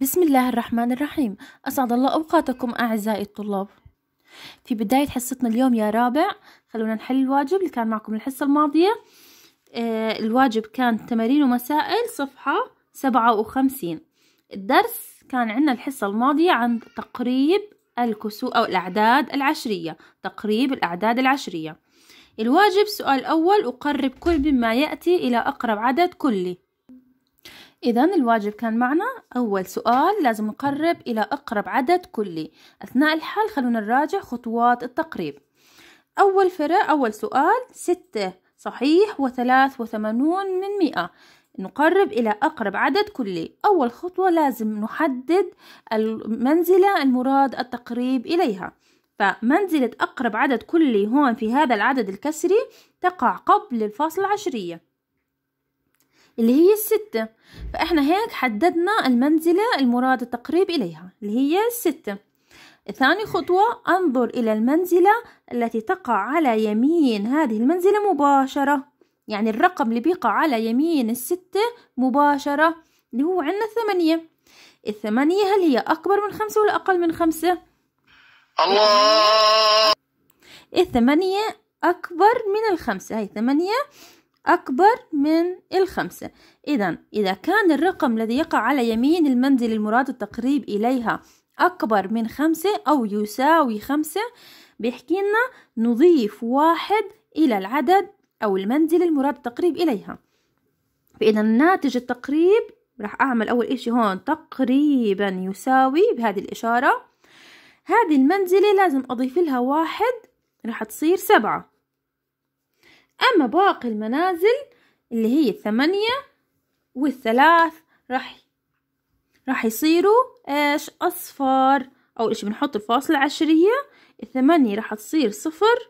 بسم الله الرحمن الرحيم أسعد الله أوقاتكم أعزائي الطلاب في بداية حصتنا اليوم يا رابع خلونا نحل الواجب اللي كان معكم الحصة الماضية آه، الواجب كان تمارين ومسائل صفحة سبعة وخمسين الدرس كان عندنا الحصة الماضية عن تقريب الكسو أو الأعداد العشرية تقريب الأعداد العشرية الواجب سؤال أول أقرب كل مما يأتي إلى أقرب عدد كلي إذا الواجب كان معنا أول سؤال لازم نقرب إلى أقرب عدد كلي أثناء الحل خلونا نراجع خطوات التقريب أول فرق أول سؤال ستة صحيح وثلاث وثمانون من مئة نقرب إلى أقرب عدد كلي أول خطوة لازم نحدد المنزلة المراد التقريب إليها فمنزلة أقرب عدد كلي هون في هذا العدد الكسري تقع قبل الفاصلة العشرية اللي هي الستة فإحنا هيك حددنا المنزلة المراد التقريب إليها اللي هي الستة ثاني خطوة أنظر إلى المنزلة التي تقع على يمين هذه المنزلة مباشرة يعني الرقم اللي بيقع على يمين الستة مباشرة اللي هو عندنا الثمانية الثمانية هل هي أكبر من خمسة ولا أقل من خمسة؟ الله الثمانية أكبر من الخمسة هاي ثمانية أكبر من الخمسة إذا إذا كان الرقم الذي يقع على يمين المنزل المراد التقريب إليها أكبر من خمسة أو يساوي خمسة بيحكي لنا نضيف واحد إلى العدد أو المنزل المراد التقريب إليها فإذا ناتج التقريب راح أعمل أول إشي هون تقريبا يساوي بهذه الإشارة هذه المنزلة لازم أضيف لها واحد راح تصير سبعة أما باقي المنازل اللي هي الثمانية والثلاث راح راح يصيروا إيش أصفر أول إشي بنحط الفاصلة عشرية الثمانية راح تصير صفر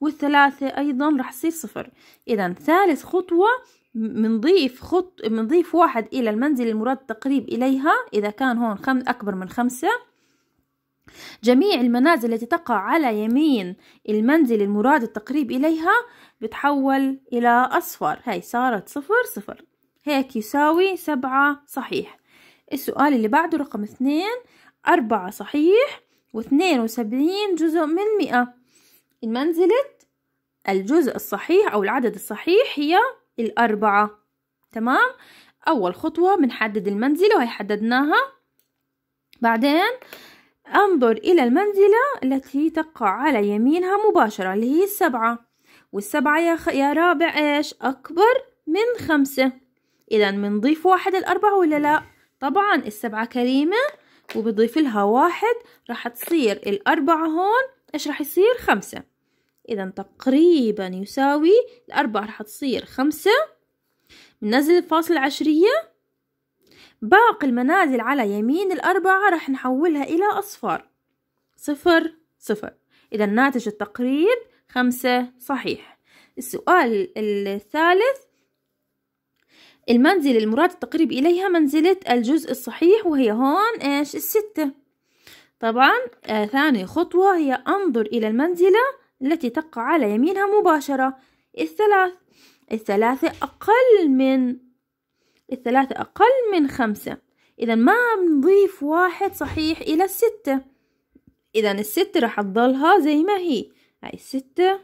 والثلاثة أيضا راح تصير صفر إذا ثالث خطوة بنضيف خط بنضيف واحد إلى المنزل المراد التقريب إليها إذا كان هون خم... أكبر من خمسة جميع المنازل التي تقع على يمين المنزل المراد التقريب إليها بتحول إلى أصفر هاي صارت صفر صفر هيك يساوي سبعة صحيح السؤال اللي بعده رقم اثنين أربعة صحيح واثنين وسبعين جزء من مئة المنزلة الجزء الصحيح أو العدد الصحيح هي الأربعة تمام أول خطوة بنحدد المنزلة وهي حددناها بعدين أنظر إلى المنزلة التي تقع على يمينها مباشرة اللي هي السبعة والسبعة يا, خ... يا رابع إيش أكبر من خمسة إذا بنضيف واحد الأربعة ولا لا طبعا السبعة كريمة وبضيف لها واحد راح تصير الأربعة هون إيش راح يصير خمسة إذا تقريبا يساوي الأربعة راح تصير خمسة ننزل الفاصل العشرية باقي المنازل على يمين الأربعة رح نحولها إلى أصفار صفر صفر إذا ناتج التقريب خمسة صحيح السؤال الثالث المنزل المراد التقريب إليها منزلة الجزء الصحيح وهي هون إيش الستة طبعا آه ثاني خطوة هي أنظر إلى المنزلة التي تقع على يمينها مباشرة الثلاث الثلاثة أقل من الثلاثة أقل من خمسة إذا ما بنضيف واحد صحيح إلى الستة إذا الستة راح تضلها زي ما هي هاي الستة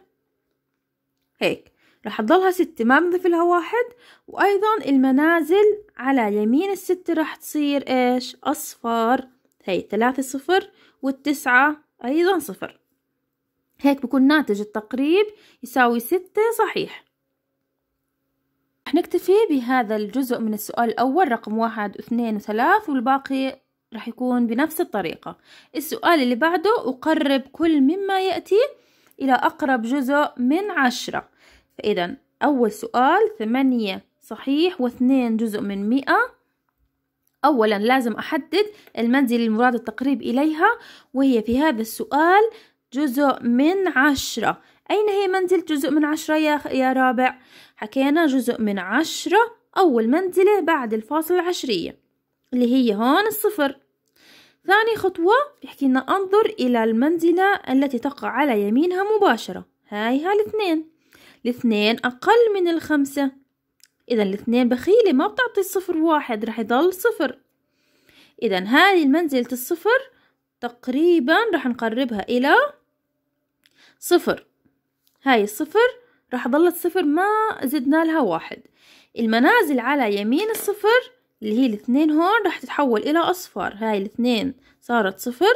هيك راح تضلها ستة ما بنضيف لها واحد وأيضا المنازل على يمين الستة راح تصير إيش أصفر هي ثلاثة صفر والتسعة أيضا صفر هيك بكون ناتج التقريب يساوي ستة صحيح رح نكتفي بهذا الجزء من السؤال الأول رقم واحد واثنين وثلاث والباقي رح يكون بنفس الطريقة السؤال اللي بعده أقرب كل مما يأتي إلى أقرب جزء من عشرة فإذا أول سؤال ثمانية صحيح واثنين جزء من مئة أولا لازم أحدد المنزل المراد التقريب إليها وهي في هذا السؤال جزء من عشرة أين هي منزل جزء من عشرة يا, يا رابع؟ حكينا جزء من عشرة أول منزلة بعد الفاصلة العشرية اللي هي هون الصفر ثاني خطوة يحكي لنا أنظر إلى المنزلة التي تقع على يمينها مباشرة هاي هالاثنين الاثنين أقل من الخمسة إذا الاثنين بخيلة ما بتعطي الصفر واحد رح يضل صفر إذا هذه منزلة الصفر تقريبا رح نقربها إلى صفر هاي الصفر راح ظلت صفر ما زدنا لها واحد المنازل على يمين الصفر اللي هي الاثنين هون راح تتحول إلى أصفر هاي الاثنين صارت صفر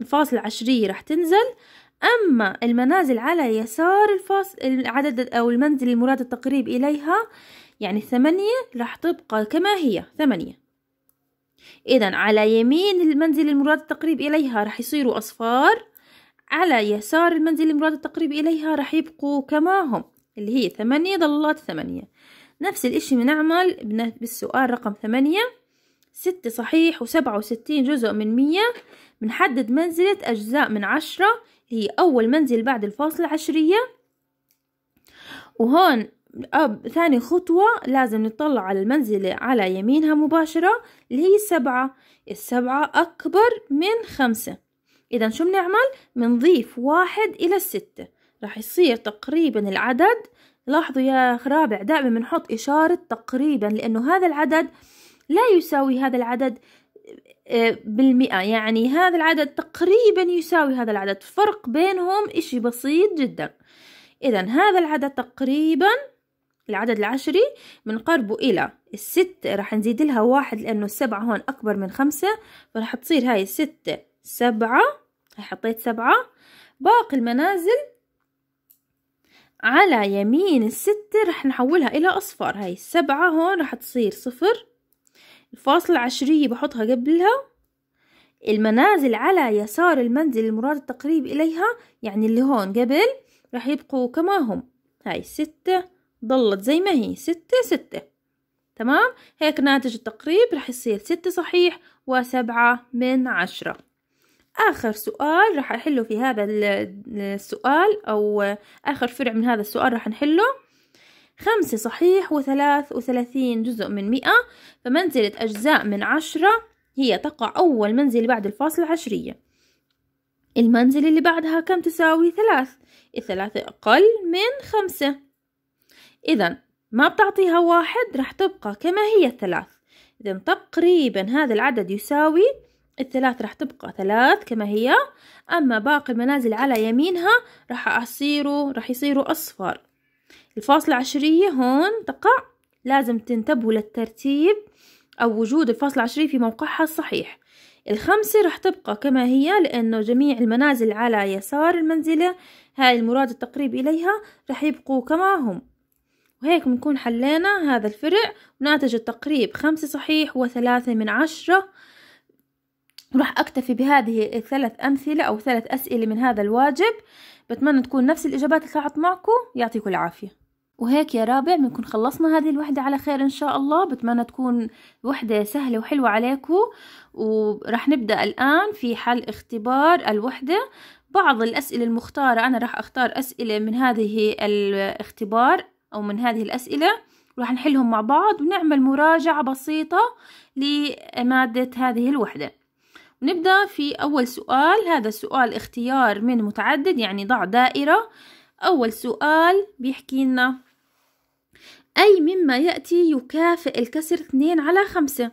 الفاصلة العشرية راح تنزل أما المنازل على يسار الفاصل العدد أو المنزل المراد التقريب إليها يعني ثمانية راح تبقى كما هي ثمانية إذا على يمين المنزل المراد التقريب إليها راح يصيروا أصفار على يسار المنزل المراد التقريب إليها راح يبقوا كما هم اللي هي ثمانية ضلالات ثمانية نفس الإشي بنعمل بالسؤال رقم ثمانية ستة صحيح وسبعة وستين جزء من مية بنحدد منزلة أجزاء من عشرة اللي هي أول منزل بعد الفاصلة عشرية وهون أب ثاني خطوة لازم نطلع على المنزلة على يمينها مباشرة اللي هي السبعة السبعة أكبر من خمسة إذا شو بنعمل؟ بنضيف واحد إلى الستة راح يصير تقريبا العدد لاحظوا يا رابع دائما بنحط إشارة تقريبا لأنه هذا العدد لا يساوي هذا العدد آه، بالمئة يعني هذا العدد تقريبا يساوي هذا العدد فرق بينهم إشي بسيط جدا إذا هذا العدد تقريبا العدد العشري بنقربه إلى الستة راح نزيد لها واحد لأنه السبعة هون أكبر من خمسة فراح تصير هاي ستة سبعة حطيت سبعة باقي المنازل على يمين الستة رح نحولها إلى أصفر هاي السبعة هون رح تصير صفر الفاصلة العشرية بحطها قبلها المنازل على يسار المنزل المراد التقريب إليها يعني اللي هون قبل رح يبقوا كما هم هاي ستة ضلت زي ما هي ستة ستة تمام هيك ناتج التقريب رح يصير ستة صحيح وسبعة من عشرة آخر سؤال راح أحله في هذا السؤال أو آخر فرع من هذا السؤال راح نحله خمسة صحيح وثلاث وثلاثين جزء من مئة فمنزلة أجزاء من عشرة هي تقع أول منزل بعد الفاصلة العشرية المنزل اللي بعدها كم تساوي ثلاث الثلاثة أقل من خمسة إذا ما بتعطيها واحد راح تبقى كما هي الثلاث إذا تقريبا هذا العدد يساوي الثلاث راح تبقى ثلاث كما هي أما باقي المنازل على يمينها راح أصيروا راح يصيروا أصفر الفاصلة عشرية هون تقع لازم تنتبهوا للترتيب أو وجود الفاصلة العشرية في موقعها الصحيح الخمسة راح تبقى كما هي لأنه جميع المنازل على يسار المنزلة هاي المراد التقريب إليها راح يبقوا كما هم وهيك بنكون حلينا هذا الفرع وناتج التقريب خمسة صحيح وثلاثة من عشرة راح أكتفي بهذه الثلاث أمثلة أو ثلاث أسئلة من هذا الواجب بتمنى تكون نفس الإجابات اللي طلعت معكم يعطيكم العافية وهيك يا رابع بنكون خلصنا هذه الوحدة على خير إن شاء الله بتمنى تكون وحدة سهلة وحلوة عليكم ورح نبدأ الآن في حل اختبار الوحدة بعض الأسئلة المختارة أنا راح أختار أسئلة من هذه الاختبار أو من هذه الأسئلة وراح نحلهم مع بعض ونعمل مراجعة بسيطة لمادة هذه الوحدة ونبدأ في أول سؤال هذا السؤال اختيار من متعدد يعني ضع دائرة أول سؤال بيحكي لنا أي مما يأتي يكافئ الكسر 2 على 5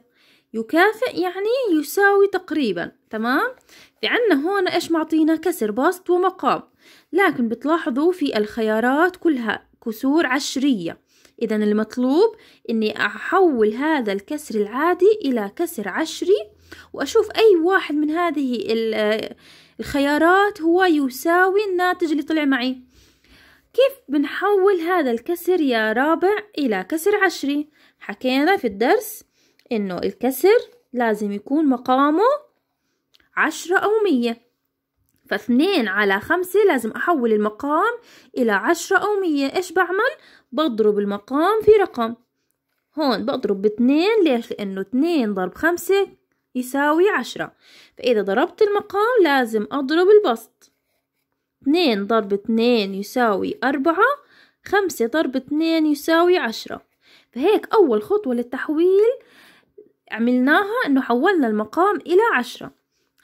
يكافئ يعني يساوي تقريبا تمام في عنا هون إيش معطينا كسر بسط ومقام لكن بتلاحظوا في الخيارات كلها كسور عشرية إذا المطلوب إني أحول هذا الكسر العادي إلى كسر عشري وأشوف أي واحد من هذه الخيارات هو يساوي الناتج اللي طلع معي كيف بنحول هذا الكسر يا رابع إلى كسر عشري حكينا في الدرس إنه الكسر لازم يكون مقامه عشرة أو مية فاثنين على خمسة لازم أحول المقام إلى عشرة أو مية إيش بعمل؟ بضرب المقام في رقم هون بضرب باتنين ليش؟ لأنه اتنين ضرب خمسة يساوي عشرة فإذا ضربت المقام لازم أضرب البسط اتنين ضرب اتنين يساوي أربعة خمسة ضرب اتنين يساوي عشرة فهيك أول خطوة للتحويل عملناها إنه حولنا المقام إلى عشرة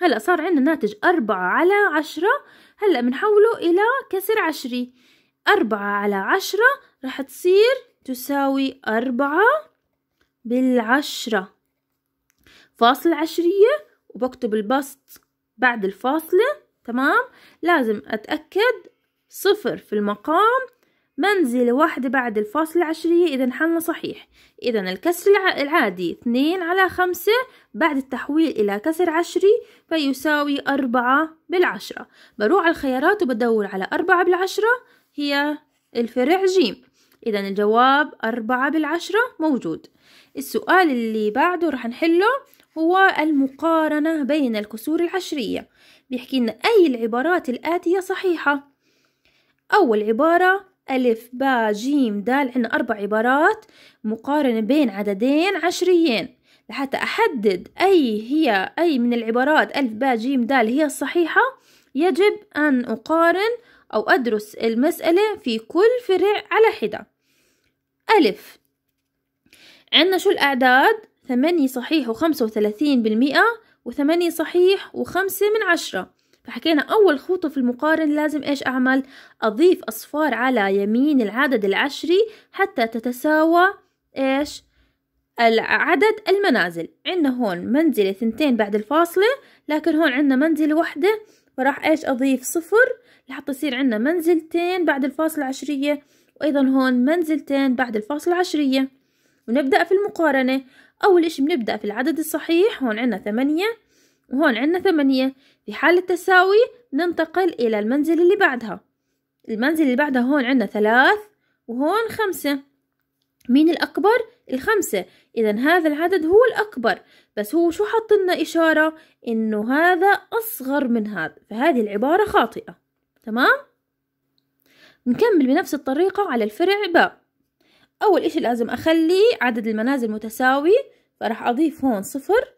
هلأ صار عندنا ناتج أربعة على عشرة هلأ بنحوله إلى كسر عشري أربعة على عشرة رح تصير تساوي أربعة بالعشرة فاصل عشرية وبكتب البسط بعد الفاصلة تمام لازم أتأكد صفر في المقام منزلة واحدة بعد الفاصلة العشرية إذا حلنا صحيح إذا الكسر العادي اثنين على خمسة بعد التحويل إلى كسر عشري فيساوي أربعة بالعشرة بروح على الخيارات وبدور على أربعة بالعشرة هي الفرع جيم إذا الجواب أربعة بالعشرة موجود السؤال اللي بعده رح نحله هو المقارنة بين الكسور العشرية بيحكي لنا أي العبارات الآتية صحيحة أول عبارة ألف با جيم دال عنا أربع عبارات مقارنة بين عددين عشريين لحتى أحدد أي هي أي من العبارات ألف با جيم دال هي الصحيحة يجب أن أقارن أو أدرس المسألة في كل فرع على حدة ألف عنا شو الأعداد ثمانية صحيح وخمسة وثلاثين بالمئة وثمانية صحيح وخمسة من عشرة فحكينا أول خطوة في المقارنة لازم إيش أعمل أضيف أصفار على يمين العدد العشري حتى تتساوى إيش عدد المنازل عندنا هون منزلة ثنتين بعد الفاصلة لكن هون عندنا منزلة واحدة فراح إيش أضيف صفر لحتى يصير عندنا منزلتين بعد الفاصلة العشرية وأيضا هون منزلتين بعد الفاصلة العشرية ونبدأ في المقارنة أول إشي بنبدأ في العدد الصحيح هون عنا ثمانية وهون عنا ثمانية في حال التساوي ننتقل إلى المنزل اللي بعدها المنزل اللي بعدها هون عنا ثلاث وهون خمسة مين الأكبر؟ الخمسة إذا هذا العدد هو الأكبر بس هو شو حط لنا إشارة إنه هذا أصغر من هذا فهذه العبارة خاطئة تمام؟ نكمل بنفس الطريقة على الفرع باء أول إشي لازم أخلي عدد المنازل متساوي فراح أضيف هون صفر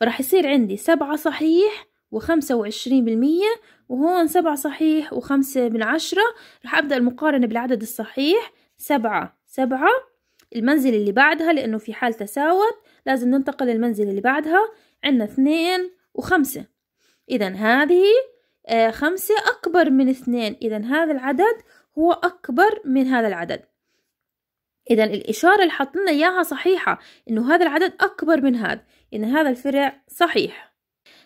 فراح يصير عندي سبعة صحيح وخمسة وعشرين بالمية وهون سبعة صحيح وخمسة من عشرة راح أبدأ المقارنة بالعدد الصحيح سبعة سبعة المنزل اللي بعدها لأنه في حال تساوت لازم ننتقل للمنزل اللي بعدها عندنا اثنين وخمسة إذا هذه آه، خمسة أكبر من اثنين إذا هذا العدد هو أكبر من هذا العدد إذا الإشارة اللي حاطين إياها صحيحة إنه هذا العدد أكبر من هذا إن هذا الفرع صحيح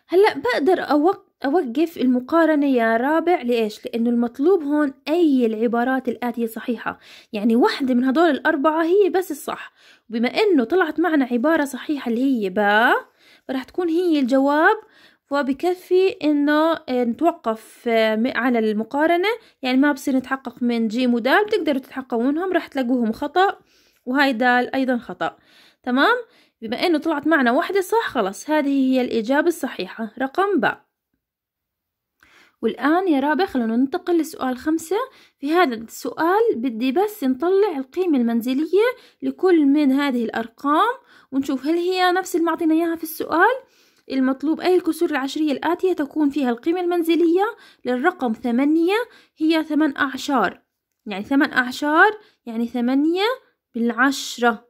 هلأ بقدر أوق... أوقف المقارنة يا رابع ليش؟ لأنه المطلوب هون أي العبارات الآتية صحيحة يعني واحدة من هدول الأربعة هي بس الصح بما إنه طلعت معنا عبارة صحيحة اللي هي با فرح تكون هي الجواب فبكفي انه آه، نتوقف آه، على المقارنة يعني ما بصير نتحقق من جيم ودال بتقدروا تتحققوا منهم راح تلاقوهم خطأ وهاي دال ايضا خطأ تمام بما انه طلعت معنا واحدة صح خلص هذه هي الاجابة الصحيحة رقم ب والآن يا رابع خلونا ننتقل لسؤال خمسة في هذا السؤال بدي بس نطلع القيمة المنزلية لكل من هذه الأرقام ونشوف هل هي نفس اللي معطينا إياها في السؤال المطلوب أي الكسور العشرية الآتية تكون فيها القيمة المنزلية للرقم ثمانية هي ثمان أعشار يعني ثمان أعشار يعني ثمانية بالعشرة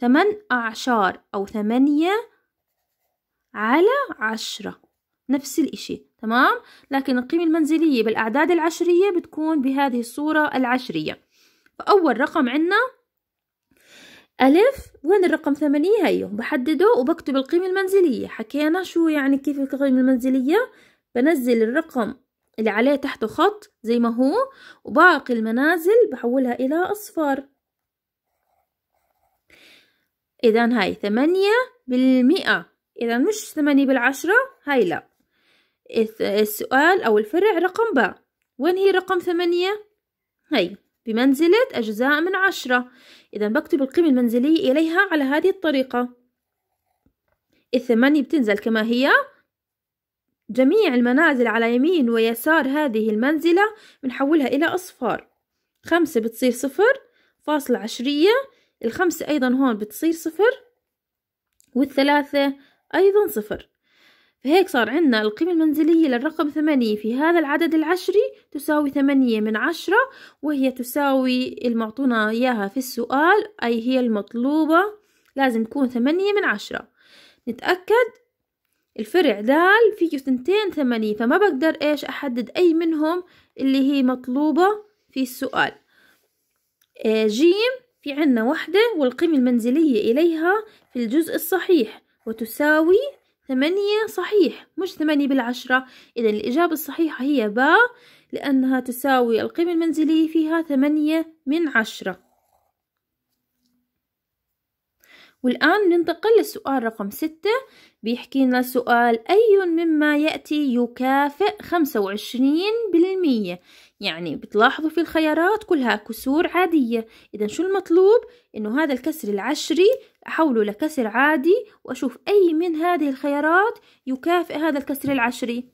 ثمان أعشار أو ثمانية على عشرة نفس الإشي تمام لكن القيمة المنزلية بالأعداد العشرية بتكون بهذه الصورة العشرية فأول رقم عنا ألف وين الرقم ثمانية هيو بحدده وبكتب القيمة المنزلية حكينا شو يعني كيف القيمة المنزلية بنزل الرقم اللي عليه تحته خط زي ما هو وباقي المنازل بحولها إلى أصفار إذا هاي ثمانية بالمئة إذا مش ثمانية بالعشرة هاي لا السؤال أو الفرع رقم باء وين هي رقم ثمانية؟ هي بمنزلة أجزاء من عشرة إذا بكتب القيمة المنزلية إليها على هذه الطريقة الثمانية بتنزل كما هي جميع المنازل على يمين ويسار هذه المنزلة بنحولها إلى أصفار خمسة بتصير صفر فاصلة عشرية الخمسة أيضا هون بتصير صفر والثلاثة أيضا صفر فهيك صار عندنا القيمة المنزلية للرقم ثمانية في هذا العدد العشري تساوي ثمانية من عشرة وهي تساوي المعطونا إياها في السؤال أي هي المطلوبة لازم تكون ثمانية من عشرة نتأكد الفرع دال فيه ثنتين ثمانية فما بقدر إيش أحدد أي منهم اللي هي مطلوبة في السؤال آه، جيم في عنا وحدة والقيمة المنزلية إليها في الجزء الصحيح وتساوي ثمانية صحيح مش ثمانية بالعشرة إذا الإجابة الصحيحة هي باء لأنها تساوي القيمة المنزلية فيها ثمانية من عشرة والآن ننتقل للسؤال رقم ستة بيحكي لنا سؤال أي مما يأتي يكافئ خمسة وعشرين بالمية يعني بتلاحظوا في الخيارات كلها كسور عادية إذا شو المطلوب؟ إنه هذا الكسر العشري أحوله لكسر عادي وأشوف أي من هذه الخيارات يكافئ هذا الكسر العشري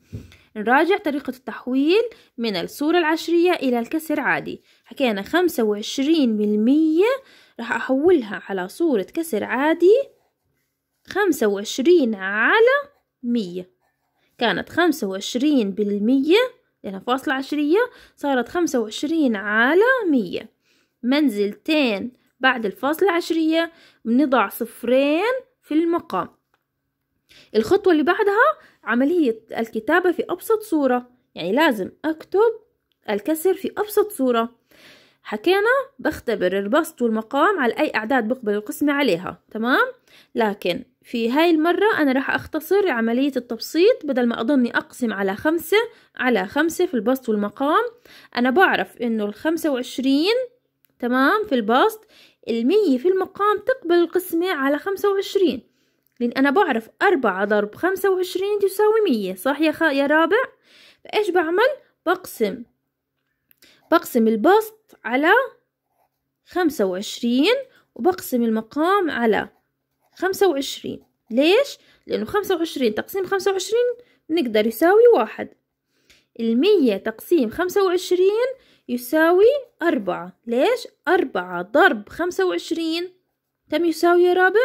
نراجع طريقة التحويل من الصورة العشرية إلى الكسر عادي حكينا خمسة وعشرين بالمية راح أحولها على صورة كسر عادي خمسة وعشرين على مية كانت خمسة وعشرين بالمية لأنها فاصلة عشرية صارت خمسة وعشرين على مية منزلتين بعد الفاصلة العشرية بنضع صفرين في المقام الخطوة اللي بعدها عملية الكتابة في أبسط صورة يعني لازم أكتب الكسر في أبسط صورة حكينا بختبر البسط والمقام على أي أعداد بقبل القسمة عليها تمام لكن في هاي المرة أنا راح أختصر عملية التبسيط بدل ما أضني أقسم على خمسة على خمسة في البسط والمقام أنا بعرف إنه الخمسة وعشرين تمام في البسط المية في المقام تقبل القسمة على خمسة وعشرين لأن أنا بعرف أربعة ضرب خمسة وعشرين تساوي مية صح يا, خا يا رابع فإيش بعمل بقسم بقسم البسط على خمسة وعشرين وبقسم المقام على خمسة وعشرين ليش؟ لأنه خمسة وعشرين تقسيم خمسة وعشرين نقدر يساوي واحد المية تقسيم خمسة وعشرين يساوي أربعة ليش؟ أربعة ضرب خمسة وعشرين كم يساوي يا رابع؟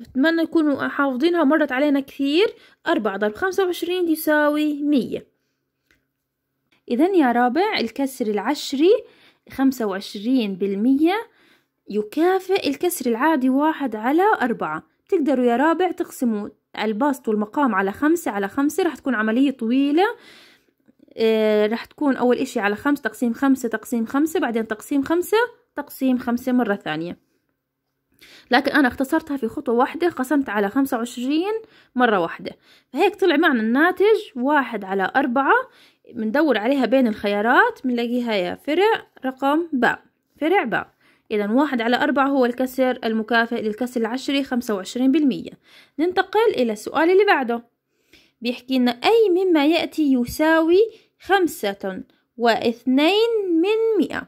بتمنى يكونوا حافظينها مرت علينا كثير أربعة ضرب خمسة وعشرين يساوي مية إذا يا رابع الكسر العشري خمسة وعشرين بالمية يكافئ الكسر العادي واحد على أربعة تقدروا يا رابع تقسموا الباسط والمقام على خمسة على خمسة راح تكون عملية طويلة آه، راح تكون أول إشي على خمس تقسيم خمسة تقسيم خمسة بعدين تقسيم خمسة تقسيم خمسة مرة ثانية لكن أنا اختصرتها في خطوة واحدة قسمت على خمسة وعشرين مرة واحدة فهيك طلع معنا الناتج واحد على أربعة بندور عليها بين الخيارات بنلاقيها يا فرع رقم باء فرع باء إذا واحد على أربعة هو الكسر المكافئ للكسر العشري خمسة وعشرين بالمية ننتقل إلى السؤال اللي بعده بيحكي لنا أي مما يأتي يساوي خمسة واثنين من مئة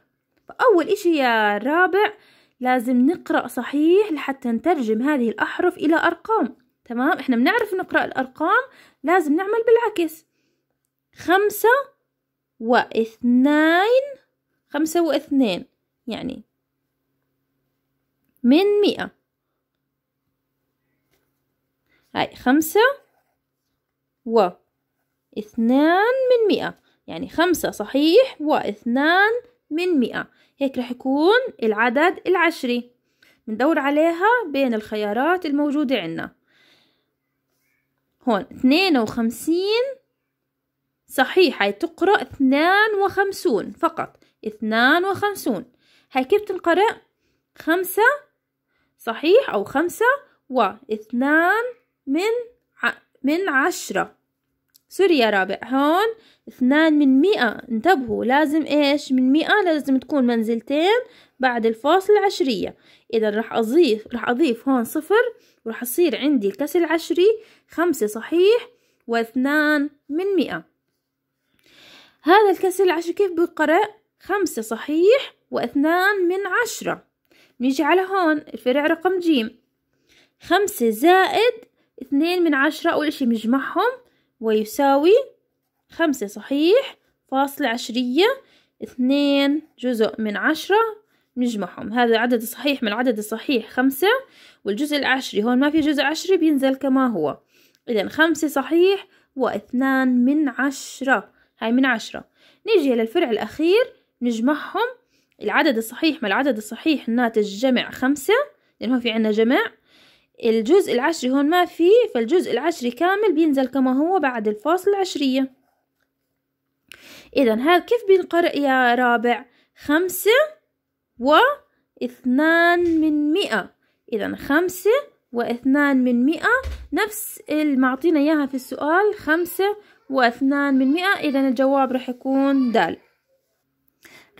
فأول إشي يا رابع لازم نقرأ صحيح لحتى نترجم هذه الأحرف إلى أرقام تمام إحنا بنعرف نقرأ الأرقام لازم نعمل بالعكس خمسة واثنين خمسة واثنين يعني من مئة هاي خمسة واثنان من مئة يعني خمسة صحيح واثنان من مئة هيك رح يكون العدد العشري بندور عليها بين الخيارات الموجودة عنا هون اثنين وخمسين صحيح هاي تقرأ اثنان وخمسون فقط اثنان وخمسون هاي كيف تنقرأ خمسة صحيح أو خمسة واثنان من ع... من عشرة سوري يا رابع هون اثنان من مئة انتبهوا لازم ايش من مئة لازم تكون منزلتين بعد الفاصل العشرية اذا رح اضيف رح اضيف هون صفر ورح يصير عندي الكسر العشري خمسة صحيح واثنان من مئة هذا الكسر العشري كيف بيقرأ خمسة صحيح واثنان من عشرة نيجي على هون الفرع رقم جيم خمسة زائد اثنين من عشرة أول إشي بنجمعهم ويساوي خمسة صحيح فاصلة عشرية اثنين جزء من عشرة نجمعهم هذا العدد الصحيح من العدد الصحيح خمسة والجزء العشري هون ما في جزء عشري بينزل كما هو إذا خمسة صحيح واثنان من عشرة هاي من عشرة نيجي للفرع الأخير نجمعهم العدد الصحيح مع العدد الصحيح الناتج جمع خمسة لأنه في عنا جمع الجزء العشري هون ما في فالجزء العشري كامل بينزل كما هو بعد الفاصل العشرية إذا هذا كيف بنقرأ يا رابع خمسة واثنان من مئة إذا خمسة واثنان من مئة نفس المعطينا إياها في السؤال خمسة واثنان من مئة إذا الجواب رح يكون دال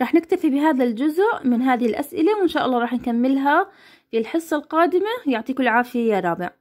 رح نكتفي بهذا الجزء من هذه الأسئلة وإن شاء الله رح نكملها في الحصة القادمة يعطيكم العافية يا رابع